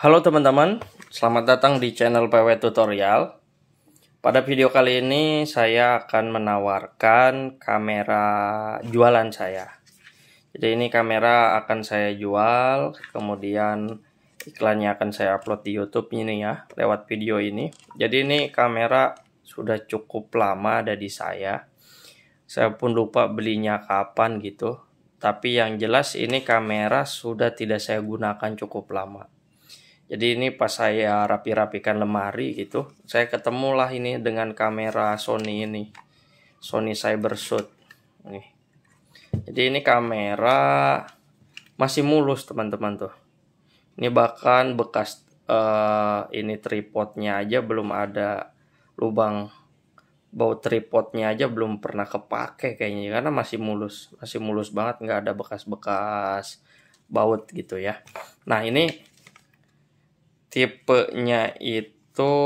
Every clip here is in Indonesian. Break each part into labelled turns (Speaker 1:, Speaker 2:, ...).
Speaker 1: Halo teman-teman, selamat datang di channel PW Tutorial. Pada video kali ini saya akan menawarkan kamera jualan saya. Jadi ini kamera akan saya jual, kemudian iklannya akan saya upload di YouTube ini ya, lewat video ini. Jadi ini kamera sudah cukup lama ada di saya. Saya pun lupa belinya kapan gitu. Tapi yang jelas ini kamera sudah tidak saya gunakan cukup lama jadi ini pas saya rapi-rapikan lemari gitu, saya ketemulah ini dengan kamera Sony ini. Sony Cybershot. Nih. Jadi ini kamera masih mulus teman-teman tuh. Ini bahkan bekas uh, ini tripodnya aja belum ada lubang baut tripodnya aja belum pernah kepake kayaknya karena masih mulus masih mulus banget nggak ada bekas-bekas baut gitu ya nah ini tipenya itu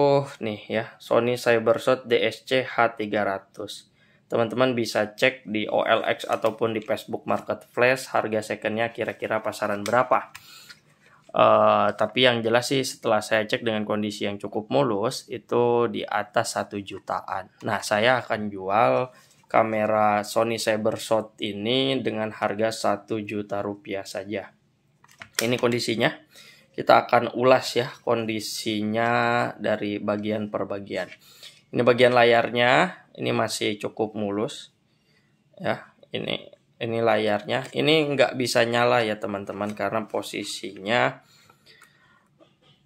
Speaker 1: nih ya Sony Cybershot DSC H300 teman-teman bisa cek di OLX ataupun di Facebook Marketplace harga secondnya kira-kira pasaran berapa. Uh, tapi yang jelas sih setelah saya cek dengan kondisi yang cukup mulus itu di atas satu jutaan. Nah saya akan jual kamera Sony Cybershot ini dengan harga satu juta rupiah saja. Ini kondisinya kita akan ulas ya kondisinya dari bagian per bagian. Ini bagian layarnya, ini masih cukup mulus. Ya, ini ini layarnya. Ini nggak bisa nyala ya teman-teman karena posisinya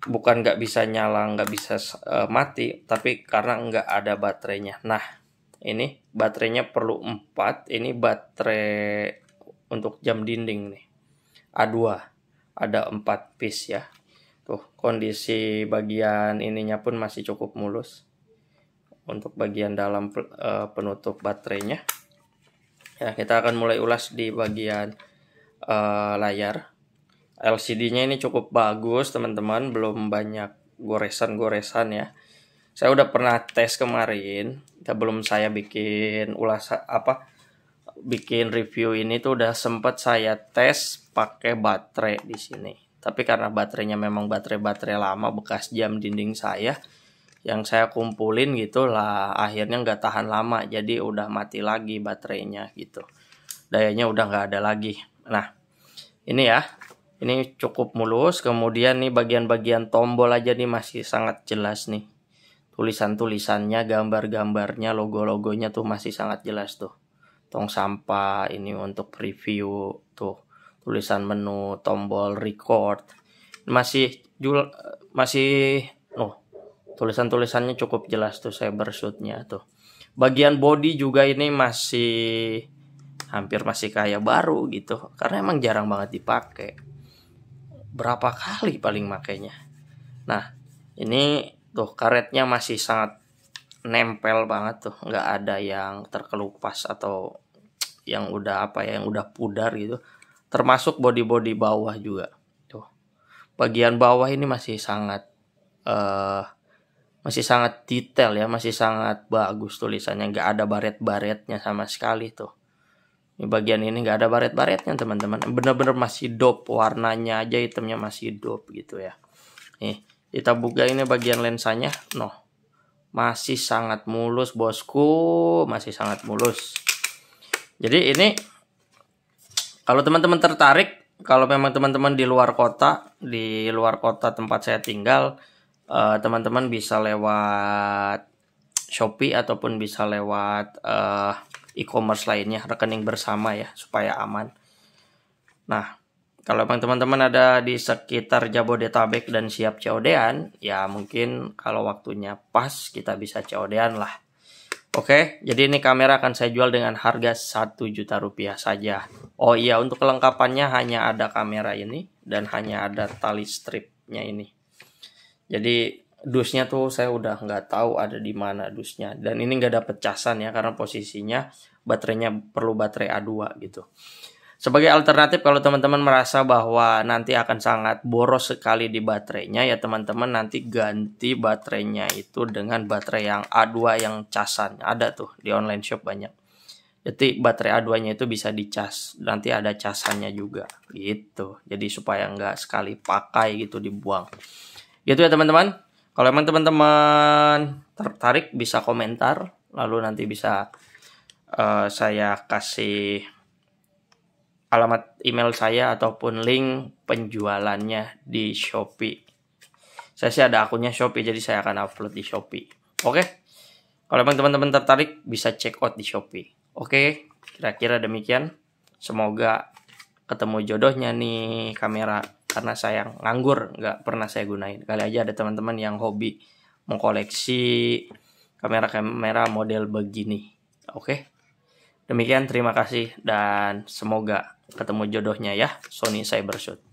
Speaker 1: bukan nggak bisa nyala, nggak bisa uh, mati, tapi karena nggak ada baterainya. Nah, ini baterainya perlu 4, ini baterai untuk jam dinding nih. A2 ada empat piece ya tuh kondisi bagian ininya pun masih cukup mulus untuk bagian dalam eh, penutup baterainya ya kita akan mulai ulas di bagian uh, layar LCD-nya ini cukup bagus teman-teman belum banyak goresan-goresan ya saya udah pernah tes kemarin kita belum saya bikin ulas apa bikin review ini tuh udah sempet saya tes pakai baterai di sini. Tapi karena baterainya memang baterai-baterai lama bekas jam dinding saya yang saya kumpulin gitu lah akhirnya nggak tahan lama jadi udah mati lagi baterainya gitu. Dayanya udah nggak ada lagi. Nah, ini ya. Ini cukup mulus, kemudian nih bagian-bagian tombol aja nih masih sangat jelas nih. Tulisan-tulisannya, gambar-gambarnya, logo-logonya tuh masih sangat jelas tuh tong sampah ini untuk review tuh tulisan menu tombol record masih jual masih oh tulisan-tulisannya cukup jelas tuh saya bersutnya tuh bagian body juga ini masih hampir masih kayak baru gitu karena emang jarang banget dipakai berapa kali paling makainya nah ini tuh karetnya masih sangat nempel banget tuh nggak ada yang terkelupas atau yang udah apa ya yang udah pudar gitu termasuk body body bawah juga tuh bagian bawah ini masih sangat uh, masih sangat detail ya masih sangat bagus tulisannya nggak ada baret-baretnya sama sekali tuh di bagian ini nggak ada baret-baretnya teman-teman bener-bener masih dop warnanya aja hitamnya masih dop gitu ya nih kita buka ini bagian lensanya noh masih sangat mulus bosku masih sangat mulus jadi ini kalau teman-teman tertarik kalau memang teman-teman di luar kota di luar kota tempat saya tinggal eh, teman-teman uh, bisa lewat Shopee ataupun bisa lewat uh, e-commerce lainnya rekening bersama ya supaya aman nah kalau emang teman-teman ada di sekitar Jabodetabek dan siap COD-an, ya mungkin kalau waktunya pas kita bisa COD-an lah. Oke, jadi ini kamera akan saya jual dengan harga 1 juta rupiah saja. Oh iya, untuk kelengkapannya hanya ada kamera ini dan hanya ada tali stripnya ini. Jadi dusnya tuh saya udah nggak tahu ada di mana dusnya. Dan ini nggak ada pecasan ya karena posisinya baterainya perlu baterai A2 gitu. Sebagai alternatif kalau teman-teman merasa bahwa nanti akan sangat boros sekali di baterainya ya teman-teman nanti ganti baterainya itu dengan baterai yang A2 yang casan. Ada tuh di online shop banyak. Jadi baterai A2-nya itu bisa dicas. Nanti ada casannya juga gitu. Jadi supaya nggak sekali pakai gitu dibuang. Gitu ya teman-teman. Kalau emang teman-teman tertarik bisa komentar lalu nanti bisa uh, saya kasih alamat email saya ataupun link penjualannya di Shopee. Saya sih ada akunnya Shopee, jadi saya akan upload di Shopee. Oke, okay? kalau memang teman-teman tertarik bisa check out di Shopee. Oke, okay? kira-kira demikian. Semoga ketemu jodohnya nih kamera karena saya nganggur nggak pernah saya gunain. Kali aja ada teman-teman yang hobi mengkoleksi kamera-kamera model begini. Oke. Okay? Demikian terima kasih dan semoga ketemu jodohnya ya Sony Cybershoot.